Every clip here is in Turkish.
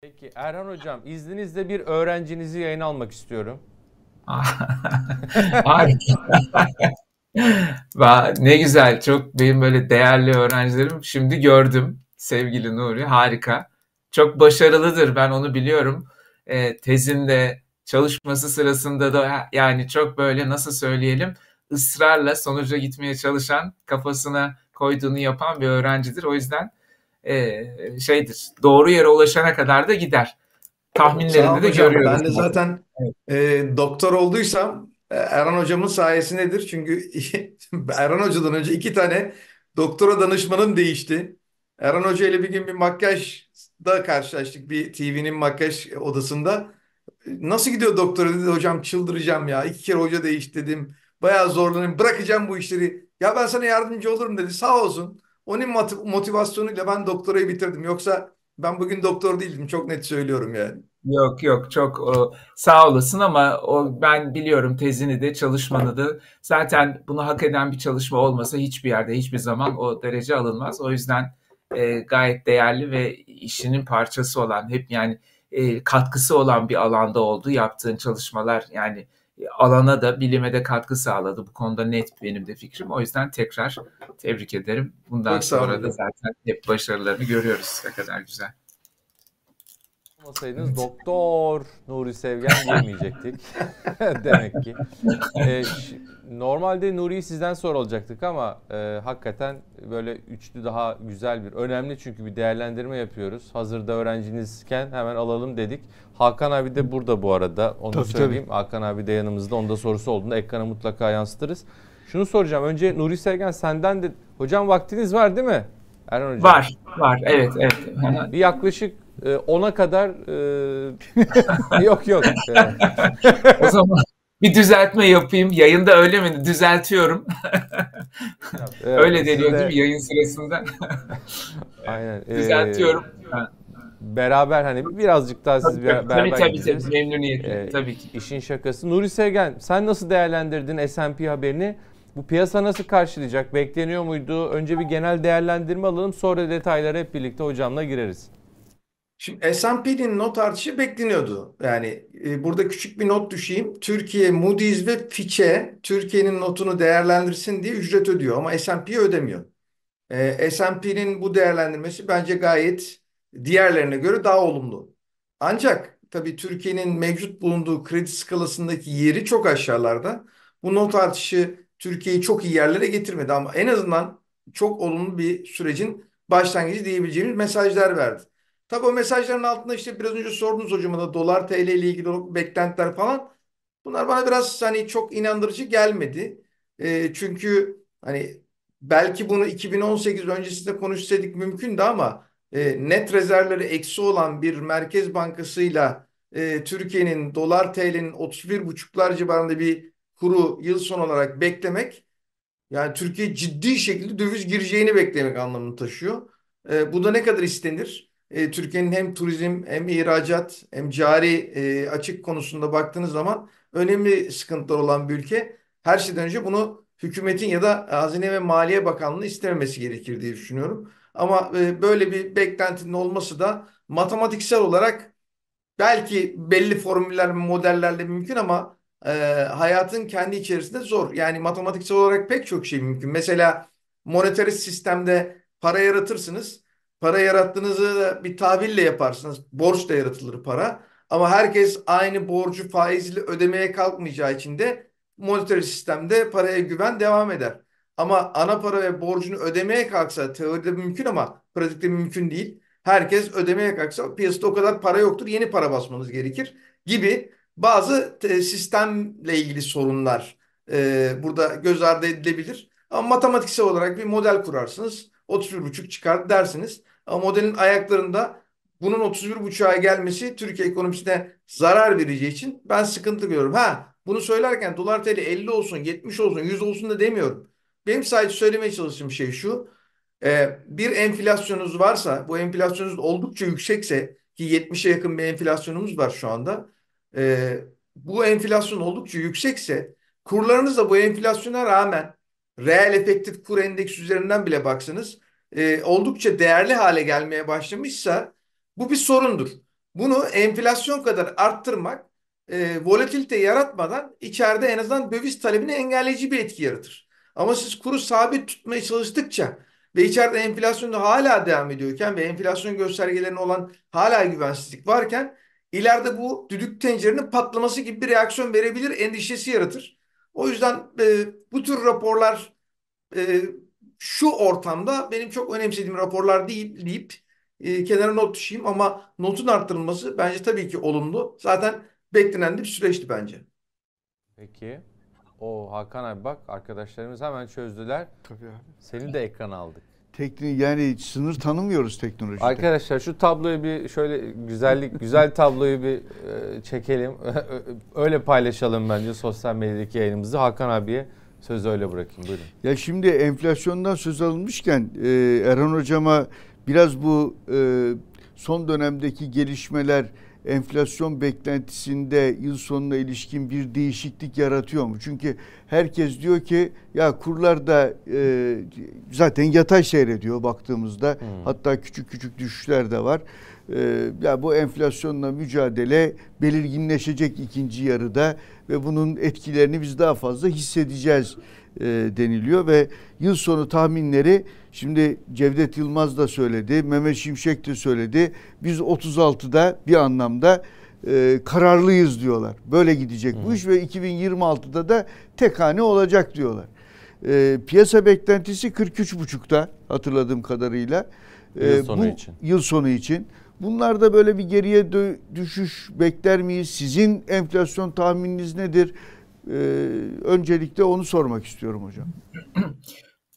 Peki Erhan Hocam izninizle bir öğrencinizi yayın almak istiyorum. Harika. ne güzel çok benim böyle değerli öğrencilerim şimdi gördüm sevgili Nuri harika. Çok başarılıdır ben onu biliyorum. E, tezinde çalışması sırasında da yani çok böyle nasıl söyleyelim ısrarla sonuca gitmeye çalışan kafasına koyduğunu yapan bir öğrencidir. O yüzden e, şeydir. Doğru yere ulaşana kadar da gider. Tahminlerinde de görüyoruz. Ben de zaten e, doktor olduysam e, Erhan hocamın sayesindedir. Çünkü Erhan hocadan önce iki tane doktora danışmanım değişti. Erhan Hoca ile bir gün bir makyajda karşılaştık. Bir TV'nin makyaj odasında. Nasıl gidiyor doktora dedi hocam çıldıracağım ya. İki kere hoca değiş dedim. Bayağı zorlanıyorum. Bırakacağım bu işleri. Ya ben sana yardımcı olurum dedi. Sağ olsun. Onun motivasyonuyla ben doktorayı bitirdim. Yoksa ben bugün doktor değildim. Çok net söylüyorum yani. Yok yok çok o, sağ olasın ama o, ben biliyorum tezini de çalışmanı da zaten bunu hak eden bir çalışma olmasa hiçbir yerde hiçbir zaman o derece alınmaz. O yüzden e, gayet değerli ve işinin parçası olan hep yani e, katkısı olan bir alanda oldu yaptığın çalışmalar yani alana da bilime de katkı sağladı. Bu konuda net benim de fikrim. O yüzden tekrar tebrik ederim. Bundan sonra da zaten hep başarılarını görüyoruz. Ne kadar güzel yapmasaydınız doktor Nuri Sevgen diyemeyecektik. Demek ki. E, normalde Nuri'yi sizden sonra ama e, hakikaten böyle üçlü daha güzel bir, önemli çünkü bir değerlendirme yapıyoruz. Hazırda öğrencinizken hemen alalım dedik. Hakan abi de burada bu arada. Onu tabii, söyleyeyim. Tabii. Hakan abi de yanımızda. Onda sorusu olduğunda ekrana mutlaka yansıtırız. Şunu soracağım. Önce Nuri Sevgen senden de... Hocam vaktiniz var değil mi? Erhan Hocam. Var, var. Evet, evet. Bir yaklaşık e, ona kadar e, yok yok. o zaman bir düzeltme yapayım. Yayında öyle mi? Düzeltiyorum. evet, öyle deniyor de... değil mi yayın sırasında? Aynen. E, Düzeltiyorum. Ee, beraber hani birazcık daha siz tabii, beraber tabii, tabii, gideceğiz. tabii memnuniyetle ee, tabii ki. İşin şakası. Nuri Sevgen sen nasıl değerlendirdin S&P haberini? Bu piyasa nasıl karşılayacak? Bekleniyor muydu? Önce bir genel değerlendirme alalım sonra detaylara hep birlikte hocamla gireriz. Şimdi S&P'nin not artışı bekleniyordu. Yani e, burada küçük bir not düşeyim. Türkiye Moody's ve Fitch'e Türkiye'nin notunu değerlendirsin diye ücret ödüyor ama S&P'ye ödemiyor. E, S&P'nin bu değerlendirmesi bence gayet diğerlerine göre daha olumlu. Ancak tabii Türkiye'nin mevcut bulunduğu kredi skalasındaki yeri çok aşağılarda. Bu not artışı Türkiye'yi çok iyi yerlere getirmedi ama en azından çok olumlu bir sürecin başlangıcı diyebileceğimiz mesajlar verdi. Tabii o mesajların altında işte biraz önce sordunuz hocama da dolar TL ile ilgili beklentiler falan. Bunlar bana biraz hani çok inandırıcı gelmedi. E, çünkü hani belki bunu 2018 öncesinde konuşsaydık mümkündü ama e, net rezervleri eksi olan bir Merkez Bankası'yla e, Türkiye'nin dolar TL'nin 31,5'lar civarında bir kuru yıl son olarak beklemek yani Türkiye ciddi şekilde döviz gireceğini beklemek anlamını taşıyor. E, bu da ne kadar istenir? e, Türkiye'nin hem turizm hem ihracat hem cari e, açık konusunda baktığınız zaman önemli sıkıntılar olan bir ülke. Her şeyden önce bunu hükümetin ya da Hazine ve Maliye Bakanlığı istememesi gerekir diye düşünüyorum. Ama e, böyle bir beklentinin olması da matematiksel olarak belki belli formüller modellerle mümkün ama e, hayatın kendi içerisinde zor. Yani matematiksel olarak pek çok şey mümkün. Mesela monetarist sistemde para yaratırsınız Para yarattığınızı bir tahville yaparsınız. Borç da yaratılır para. Ama herkes aynı borcu faizli ödemeye kalkmayacağı için de monetary sistemde paraya güven devam eder. Ama ana para ve borcunu ödemeye kalksa teoride mümkün ama pratikte mümkün değil. Herkes ödemeye kalksa piyasada o kadar para yoktur yeni para basmanız gerekir gibi bazı e, sistemle ilgili sorunlar e, burada göz ardı edilebilir. Ama matematiksel olarak bir model kurarsınız. 31,5 çıkar dersiniz. Ama modelin ayaklarında bunun 31,5'a gelmesi Türkiye ekonomisine zarar vereceği için ben sıkıntı görüyorum. Ha bunu söylerken dolar tl 50 olsun, 70 olsun, 100 olsun da demiyorum. Benim sadece söylemeye çalıştığım şey şu. Ee, bir enflasyonunuz varsa, bu enflasyonunuz oldukça yüksekse ki 70'e yakın bir enflasyonumuz var şu anda. Ee, bu enflasyon oldukça yüksekse kurlarınız da bu enflasyona rağmen reel efektif kur endeks üzerinden bile baksanız e, oldukça değerli hale gelmeye başlamışsa bu bir sorundur. Bunu enflasyon kadar arttırmak e, volatilite yaratmadan içeride en azından döviz talebini engelleyici bir etki yaratır. Ama siz kuru sabit tutmaya çalıştıkça ve içeride enflasyon da hala devam ediyorken ve enflasyon göstergelerine olan hala güvensizlik varken ileride bu düdük tencerenin patlaması gibi bir reaksiyon verebilir endişesi yaratır. O yüzden e, bu tür raporlar e, şu ortamda benim çok önemsediğim raporlar değil deyip e, kenara not düşeyim ama notun arttırılması bence tabii ki olumlu. Zaten beklenen bir süreçti bence. Peki. O Hakan abi bak arkadaşlarımız hemen çözdüler. Tabii abi. Seni de ekran aldık. Teknik yani sınır tanımıyoruz teknolojide. Arkadaşlar şu tabloyu bir şöyle güzellik güzel tabloyu bir e, çekelim. öyle paylaşalım bence sosyal medyadaki yayınımızı. Hakan abiye sözü öyle bırakayım. Buyurun. Ya şimdi enflasyondan söz alınmışken e, Erhan hocama biraz bu e, son dönemdeki gelişmeler enflasyon beklentisinde yıl sonuna ilişkin bir değişiklik yaratıyor mu? Çünkü herkes diyor ki ya kurlar da e, zaten yatay seyrediyor baktığımızda. Hmm. Hatta küçük küçük düşüşler de var. E, ya bu enflasyonla mücadele belirginleşecek ikinci yarıda ve bunun etkilerini biz daha fazla hissedeceğiz e, deniliyor ve yıl sonu tahminleri şimdi Cevdet Yılmaz da söyledi, Mehmet Şimşek de söyledi. Biz 36'da bir anlamda e, kararlıyız diyorlar. Böyle gidecek Hı. bu iş ve 2026'da da tek hane olacak diyorlar. E, piyasa beklentisi 43,5'ta hatırladığım kadarıyla. E, yıl sonu bu, için. Yıl sonu için. Bunlarda böyle bir geriye düşüş bekler miyiz? Sizin enflasyon tahmininiz nedir? E, öncelikle onu sormak istiyorum hocam.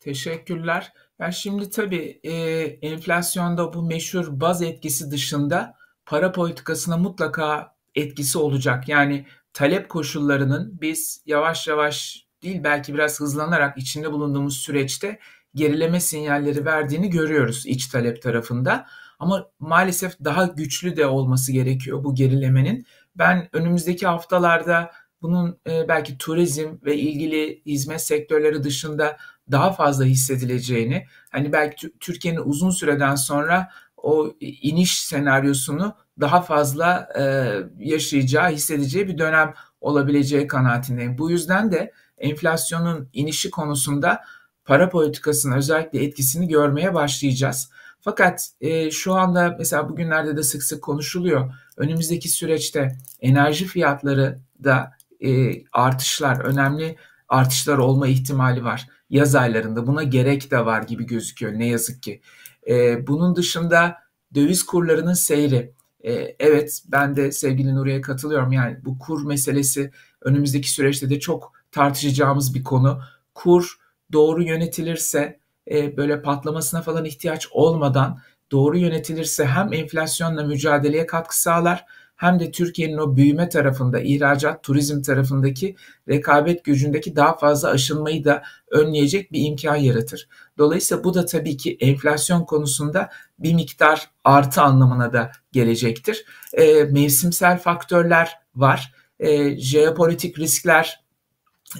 Teşekkürler. Yani şimdi tabii e, enflasyonda bu meşhur baz etkisi dışında para politikasına mutlaka etkisi olacak. Yani talep koşullarının biz yavaş yavaş değil belki biraz hızlanarak içinde bulunduğumuz süreçte gerileme sinyalleri verdiğini görüyoruz iç talep tarafında. Ama maalesef daha güçlü de olması gerekiyor bu gerilemenin. Ben önümüzdeki haftalarda bunun e, belki turizm ve ilgili hizmet sektörleri dışında daha fazla hissedileceğini, hani belki Türkiye'nin uzun süreden sonra o iniş senaryosunu daha fazla e, yaşayacağı, hissedeceği bir dönem olabileceği kanaatindeyim. Bu yüzden de enflasyonun inişi konusunda para politikasının özellikle etkisini görmeye başlayacağız. Fakat e, şu anda mesela bugünlerde de sık sık konuşuluyor. Önümüzdeki süreçte enerji fiyatları da e, artışlar, önemli artışlar olma ihtimali var. Yaz aylarında buna gerek de var gibi gözüküyor ne yazık ki. E, bunun dışında döviz kurlarının seyri. E, evet ben de sevgili Nuri'ye katılıyorum. Yani bu kur meselesi önümüzdeki süreçte de çok tartışacağımız bir konu. Kur doğru yönetilirse e, böyle patlamasına falan ihtiyaç olmadan doğru yönetilirse hem enflasyonla mücadeleye katkı sağlar hem de Türkiye'nin o büyüme tarafında, ihracat, turizm tarafındaki rekabet gücündeki daha fazla aşınmayı da önleyecek bir imkan yaratır. Dolayısıyla bu da tabii ki enflasyon konusunda bir miktar artı anlamına da gelecektir. E, mevsimsel faktörler var. E, jeopolitik riskler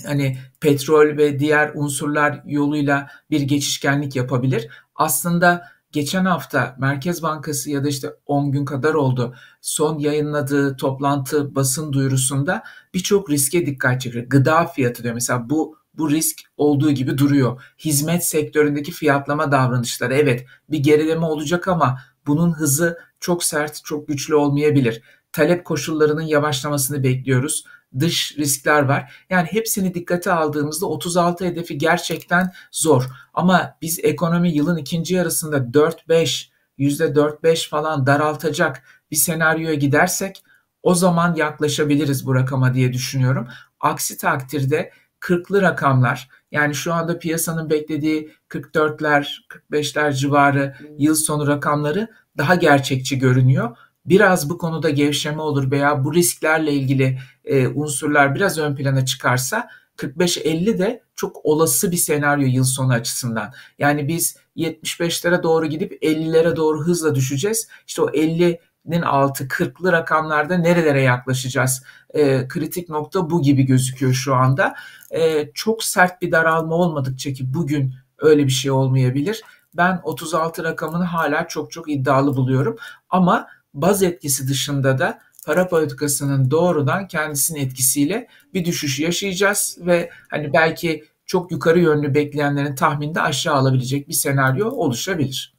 hani petrol ve diğer unsurlar yoluyla bir geçişkenlik yapabilir. Aslında geçen hafta Merkez Bankası ya da işte 10 gün kadar oldu son yayınladığı toplantı basın duyurusunda birçok riske dikkat çekiyor. Gıda fiyatı diyor mesela bu bu risk olduğu gibi duruyor. Hizmet sektöründeki fiyatlama davranışları evet bir gerileme olacak ama bunun hızı çok sert, çok güçlü olmayabilir. Talep koşullarının yavaşlamasını bekliyoruz dış riskler var. Yani hepsini dikkate aldığımızda 36 hedefi gerçekten zor. Ama biz ekonomi yılın ikinci yarısında 4-5, %4-5 falan daraltacak bir senaryoya gidersek o zaman yaklaşabiliriz bu rakama diye düşünüyorum. Aksi takdirde 40'lı rakamlar yani şu anda piyasanın beklediği 44'ler, 45'ler civarı yıl sonu rakamları daha gerçekçi görünüyor biraz bu konuda gevşeme olur veya bu risklerle ilgili e, unsurlar biraz ön plana çıkarsa 45-50 de çok olası bir senaryo yıl sonu açısından. Yani biz 75'lere doğru gidip 50'lere doğru hızla düşeceğiz. İşte o 50'nin altı 40'lı rakamlarda nerelere yaklaşacağız? E, kritik nokta bu gibi gözüküyor şu anda. E, çok sert bir daralma olmadıkça ki bugün öyle bir şey olmayabilir. Ben 36 rakamını hala çok çok iddialı buluyorum. Ama baz etkisi dışında da para politikasının doğrudan kendisinin etkisiyle bir düşüş yaşayacağız ve hani belki çok yukarı yönlü bekleyenlerin tahminde aşağı alabilecek bir senaryo oluşabilir.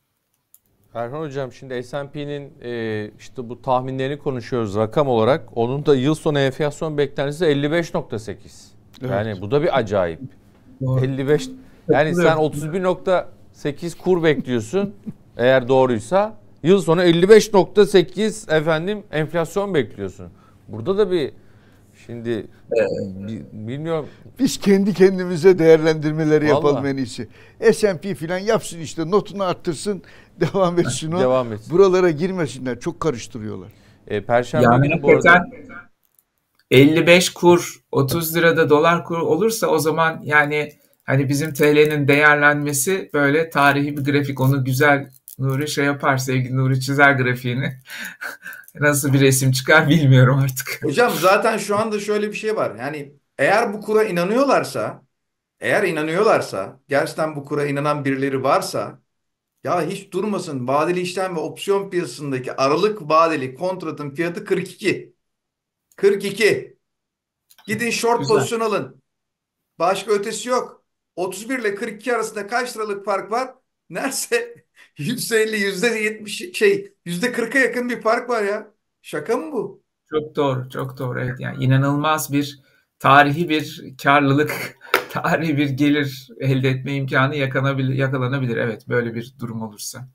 Erhan Hocam şimdi S&P'nin e, işte bu tahminlerini konuşuyoruz rakam olarak. Onun da yıl sonu enflasyon beklentisi 55.8. Evet. Yani bu da bir acayip. Doğru. 55 yani sen 31.8 kur bekliyorsun eğer doğruysa Yıl sonu 55.8 efendim enflasyon bekliyorsun. Burada da bir Şimdi ee, bilmiyorum. Biz kendi kendimize değerlendirmeleri Vallahi. yapalım en iyisi. S&P filan yapsın işte notunu arttırsın devam etsin o. devam etsin. Buralara girmesinler çok karıştırıyorlar. E, Perşembe yani günü bu arada... 55 kur 30 lirada dolar kuru olursa o zaman yani hani bizim TL'nin değerlenmesi böyle tarihi bir grafik onu güzel Nuri şey yapar sevgili Nuri çizer grafiğini. Nasıl bir resim çıkar bilmiyorum artık. Hocam zaten şu anda şöyle bir şey var. Yani eğer bu kura inanıyorlarsa, eğer inanıyorlarsa, gerçekten bu kura inanan birileri varsa ya hiç durmasın. Vadeli işlem ve opsiyon piyasasındaki aralık vadeli kontratın fiyatı 42. 42. Gidin short Güzel. pozisyon alın. Başka ötesi yok. 31 ile 42 arasında kaç liralık fark var? Nerse %50, %70 şey yüzde %40'a yakın bir fark var ya. Şaka mı bu? Çok doğru, çok doğru. Evet yani inanılmaz bir tarihi bir karlılık, tarihi bir gelir elde etme imkanı yakalanabilir, yakalanabilir. Evet böyle bir durum olursa.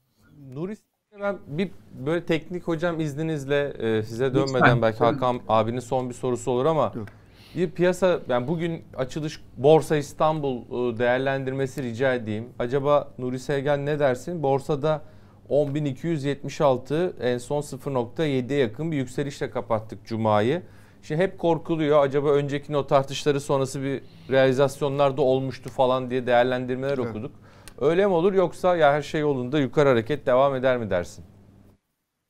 Nuri ben bir böyle teknik hocam izninizle e, size dönmeden Lütfen. belki Hakan abinin son bir sorusu olur ama Yok. Bir piyasa yani bugün açılış Borsa İstanbul e, değerlendirmesi rica edeyim. Acaba Nuri Sevgen ne dersin? Borsada 10.276 en son 0.7'ye yakın bir yükselişle kapattık Cuma'yı. Şimdi hep korkuluyor acaba önceki o tartışları sonrası bir realizasyonlar da olmuştu falan diye değerlendirmeler evet. okuduk. Öyle mi olur yoksa ya her şey yolunda yukarı hareket devam eder mi dersin?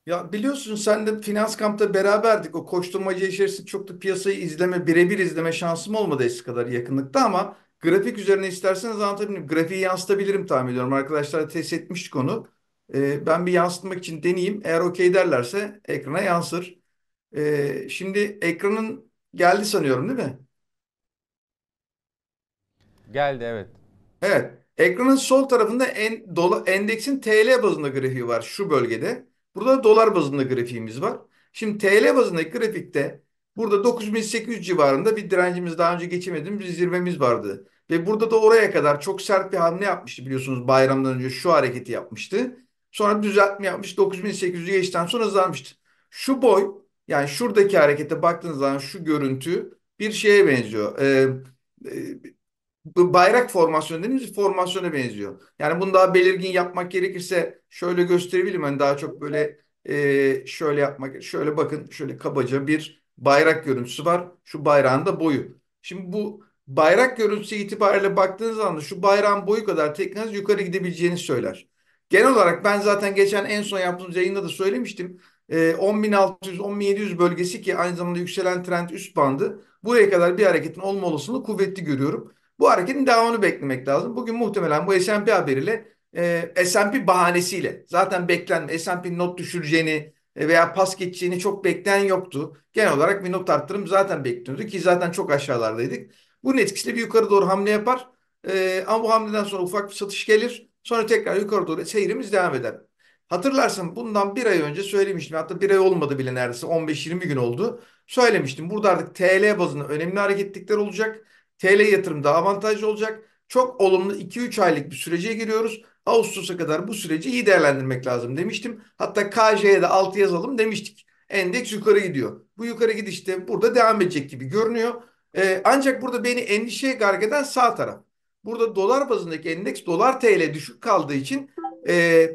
Ya biliyorsun sen de finans kampta beraberdik. O koşturmaca içerisinde çok da piyasayı izleme, birebir izleme şansım olmadı eski kadar yakınlıkta ama grafik üzerine isterseniz anlatabilirim. Grafiği yansıtabilirim tahmin ediyorum. Arkadaşlar test etmiştik onu. Ee, ben bir yansıtmak için deneyeyim. Eğer okey derlerse ekrana yansır. Ee, şimdi ekranın geldi sanıyorum değil mi? Geldi evet. Evet. Ekranın sol tarafında en, dola, endeksin TL bazında grafiği var şu bölgede. Burada dolar bazında grafiğimiz var. Şimdi TL bazındaki grafikte burada 9800 civarında bir direncimiz daha önce geçemediğimiz bir zirvemiz vardı. Ve burada da oraya kadar çok sert bir hamle yapmıştı biliyorsunuz bayramdan önce şu hareketi yapmıştı. Sonra düzeltme yapmış 9800'ü geçten sonra azalmıştı. Şu boy yani şuradaki harekete baktığınız zaman şu görüntü bir şeye benziyor. Ee, e, bayrak formasyonu dediğimiz formasyona benziyor. Yani bunu daha belirgin yapmak gerekirse şöyle gösterebilirim. Yani daha çok böyle e, şöyle yapmak, şöyle bakın şöyle kabaca bir bayrak görüntüsü var. Şu bayrağın da boyu. Şimdi bu bayrak görüntüsü itibariyle baktığınız anda şu bayrağın boyu kadar tekneniz yukarı gidebileceğini söyler. Genel olarak ben zaten geçen en son yaptığımız yayında da söylemiştim. E, 10.600-10.700 bölgesi ki aynı zamanda yükselen trend üst bandı. Buraya kadar bir hareketin olma olasılığını kuvvetli görüyorum. Bu hareketin devamını beklemek lazım. Bugün muhtemelen bu S&P haberiyle e, S&P bahanesiyle zaten beklenme S&P not düşüreceğini e, veya pas geçeceğini çok bekleyen yoktu. Genel olarak bir not arttırım zaten bekliyordu ki zaten çok aşağılardaydık. Bunun etkisiyle bir yukarı doğru hamle yapar. E, ama bu hamleden sonra ufak bir satış gelir. Sonra tekrar yukarı doğru seyrimiz devam eder. Hatırlarsın bundan bir ay önce söylemiştim. Hatta bir ay olmadı bile neredeyse 15-20 gün oldu. Söylemiştim. Burada artık TL bazında önemli hareketlikler olacak TL yatırımda avantajlı olacak. Çok olumlu 2-3 aylık bir sürece giriyoruz. Ağustos'a kadar bu süreci iyi değerlendirmek lazım demiştim. Hatta KJ'ye de 6 yazalım demiştik. Endeks yukarı gidiyor. Bu yukarı gidişte burada devam edecek gibi görünüyor. Ee, ancak burada beni endişeye gark eden sağ taraf. Burada dolar bazındaki endeks dolar TL düşük kaldığı için e,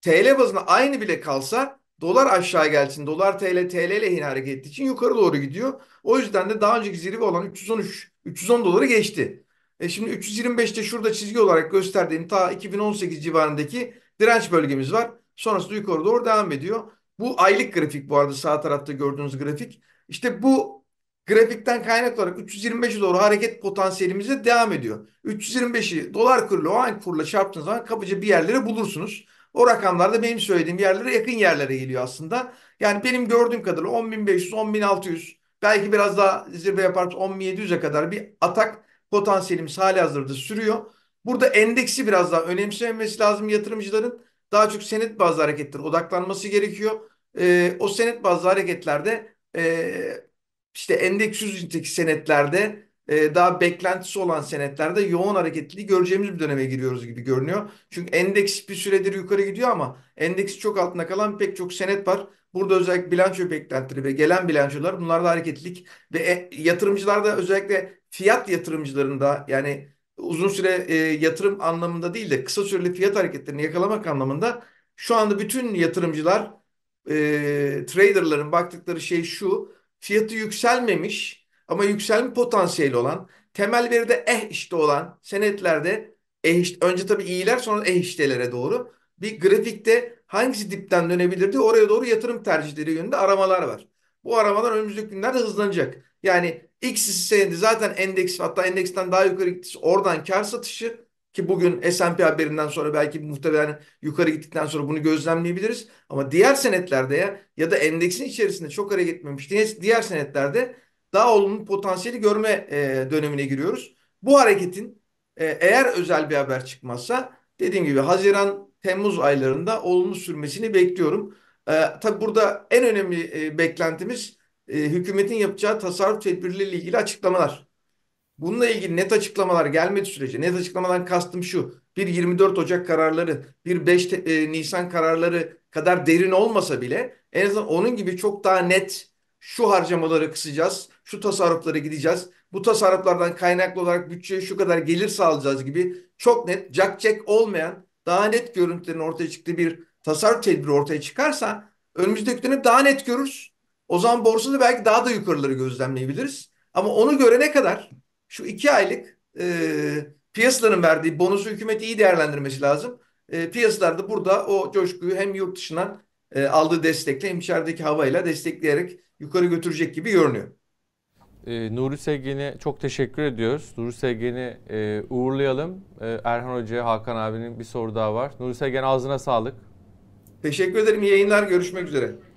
TL bazında aynı bile kalsa dolar aşağı gelsin. Dolar TL TL ile hareket ettiği için yukarı doğru gidiyor. O yüzden de daha önceki zirve olan 313 310 doları geçti. E şimdi 325'te şurada çizgi olarak gösterdiğim ta 2018 civarındaki direnç bölgemiz var. Sonrasında yukarı doğru devam ediyor. Bu aylık grafik bu arada sağ tarafta gördüğünüz grafik. İşte bu grafikten kaynak olarak 325'e doğru hareket potansiyelimize devam ediyor. 325'i dolar kuruyla o an kurla çarptığınız zaman kapıcı bir yerlere bulursunuz. O rakamlarda benim söylediğim yerlere yakın yerlere geliyor aslında. Yani benim gördüğüm kadarıyla 10.500, 10.600 Belki biraz daha zirve yapar 10.700'e kadar bir atak potansiyelimiz hali hazırda sürüyor. Burada endeksi biraz daha önemsemesi lazım yatırımcıların. Daha çok senet bazlı hareketlere odaklanması gerekiyor. E, o senet bazlı hareketlerde e, işte endeks yüzündeki senetler'de e, daha beklentisi olan senetlerde yoğun hareketliliği göreceğimiz bir döneme giriyoruz gibi görünüyor. Çünkü endeks bir süredir yukarı gidiyor ama endeks çok altına kalan pek çok senet var. Burada özellikle bilanço beklentileri ve gelen bilançolar bunlarda hareketlilik ve e, yatırımcılarda özellikle fiyat yatırımcılarında yani uzun süre e, yatırım anlamında değil de kısa süreli fiyat hareketlerini yakalamak anlamında şu anda bütün yatırımcılar e, traderların baktıkları şey şu fiyatı yükselmemiş ama yükselme potansiyeli olan, temel veride eh işte olan senetlerde eh işte, önce tabii iyiler sonra eh iştelere doğru bir grafikte hangisi dipten dönebilirdi oraya doğru yatırım tercihleri yönünde aramalar var. Bu aramalar önümüzdeki günlerde hızlanacak. Yani X hissesinde zaten endeks hatta endeksten daha yukarı gittiyse oradan kar satışı ki bugün S&P haberinden sonra belki muhtemelen yukarı gittikten sonra bunu gözlemleyebiliriz. Ama diğer senetlerde ya, ya da endeksin içerisinde çok hareketmemiş diğer senetlerde daha olumlu potansiyeli görme e, dönemine giriyoruz. Bu hareketin e, eğer özel bir haber çıkmazsa dediğim gibi Haziran Temmuz aylarında olumlu sürmesini bekliyorum. E, tabi burada en önemli e, beklentimiz e, hükümetin yapacağı tasarruf tedbirleriyle ilgili açıklamalar. Bununla ilgili net açıklamalar gelmedi sürece, net açıklamadan kastım şu, bir 24 Ocak kararları, bir 5 e, Nisan kararları kadar derin olmasa bile en azından onun gibi çok daha net şu harcamaları kısacağız, şu tasarruflara gideceğiz, bu tasarruflardan kaynaklı olarak bütçeye şu kadar gelir sağlayacağız gibi çok net, cakcek olmayan, daha net görüntülerin ortaya çıktığı bir tasarruf tedbiri ortaya çıkarsa önümüzdeki dönem daha net görürüz. O zaman borsada belki daha da yukarıları gözlemleyebiliriz. Ama onu görene kadar şu iki aylık e, piyasaların verdiği bonusu hükümet iyi değerlendirmesi lazım. E, piyasalarda burada o coşkuyu hem yurt dışından e, aldığı destekle hemşerideki havayla destekleyerek yukarı götürecek gibi görünüyor. E, Nuri Sevgen'e çok teşekkür ediyoruz. Nuri Sevgen'i e, uğurlayalım. E, Erhan Hoca'ya Hakan abinin bir soru daha var. Nuri Sevgen ağzına sağlık. Teşekkür ederim. İyi yayınlar. Görüşmek üzere.